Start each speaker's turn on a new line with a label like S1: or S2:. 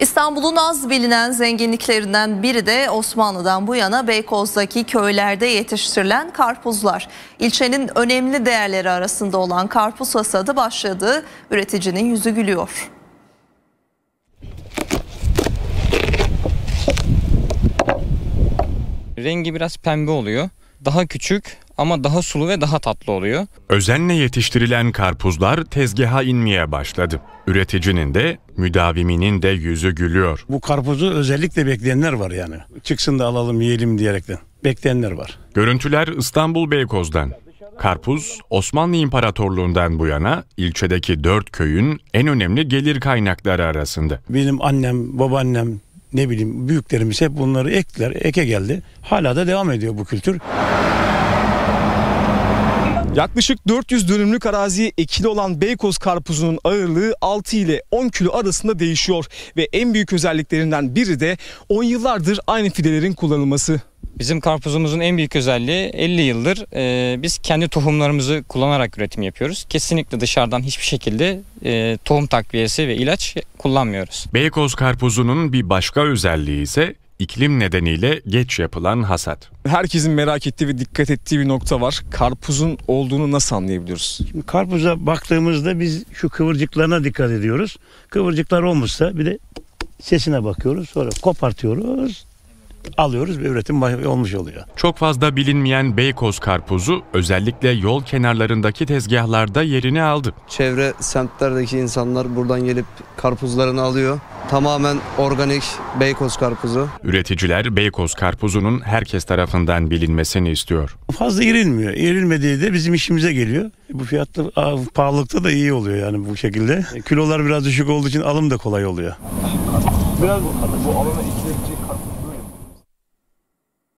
S1: İstanbul'un az bilinen zenginliklerinden biri de Osmanlı'dan bu yana Beykoz'daki köylerde yetiştirilen karpuzlar. İlçenin önemli değerleri arasında olan karpuz hasadı başladı. Üreticinin yüzü gülüyor. Rengi biraz pembe oluyor. Daha küçük ama daha sulu ve daha tatlı oluyor.
S2: Özenle yetiştirilen karpuzlar tezgaha inmeye başladı. Üreticinin de müdaviminin de yüzü gülüyor.
S3: Bu karpuzu özellikle bekleyenler var yani. Çıksın da alalım yiyelim diyerekten. Bekleyenler var.
S2: Görüntüler İstanbul Beykoz'dan. Karpuz, Osmanlı İmparatorluğundan bu yana ilçedeki dört köyün en önemli gelir kaynakları arasında.
S3: Benim annem, babaannem, ne bileyim büyüklerimiz hep bunları ekler, eke geldi. Hala da devam ediyor bu kültür. Yaklaşık 400 dönümlük araziye ekili olan Beykoz karpuzunun ağırlığı 6 ile 10 kilo arasında değişiyor ve en büyük özelliklerinden biri de 10 yıllardır aynı fidelerin kullanılması.
S1: Bizim karpuzumuzun en büyük özelliği 50 yıldır e, biz kendi tohumlarımızı kullanarak üretim yapıyoruz. Kesinlikle dışarıdan hiçbir şekilde e, tohum takviyesi ve ilaç kullanmıyoruz.
S2: Beykoz karpuzunun bir başka özelliği ise iklim nedeniyle geç yapılan hasat. Herkesin merak ettiği ve dikkat ettiği bir nokta var. Karpuzun olduğunu nasıl anlayabiliyoruz?
S3: Şimdi karpuza baktığımızda biz şu kıvırcıklarına dikkat ediyoruz. Kıvırcıklar olmuşsa bir de sesine bakıyoruz. Sonra kopartıyoruz alıyoruz ve üretim olmuş oluyor.
S2: Çok fazla bilinmeyen Beykoz karpuzu özellikle yol kenarlarındaki tezgahlarda yerini aldı.
S3: Çevre semtlerdeki insanlar buradan gelip karpuzlarını alıyor. Tamamen organik Beykoz karpuzu.
S2: Üreticiler Beykoz karpuzunun herkes
S3: tarafından bilinmesini istiyor. Fazla irilmiyor. İrilmediği de bizim işimize geliyor. Bu fiyatta pahalılıkta da iyi oluyor yani bu şekilde. Kilolar biraz düşük olduğu için alım da kolay oluyor. Biraz bu alana ikiletecek karpuz.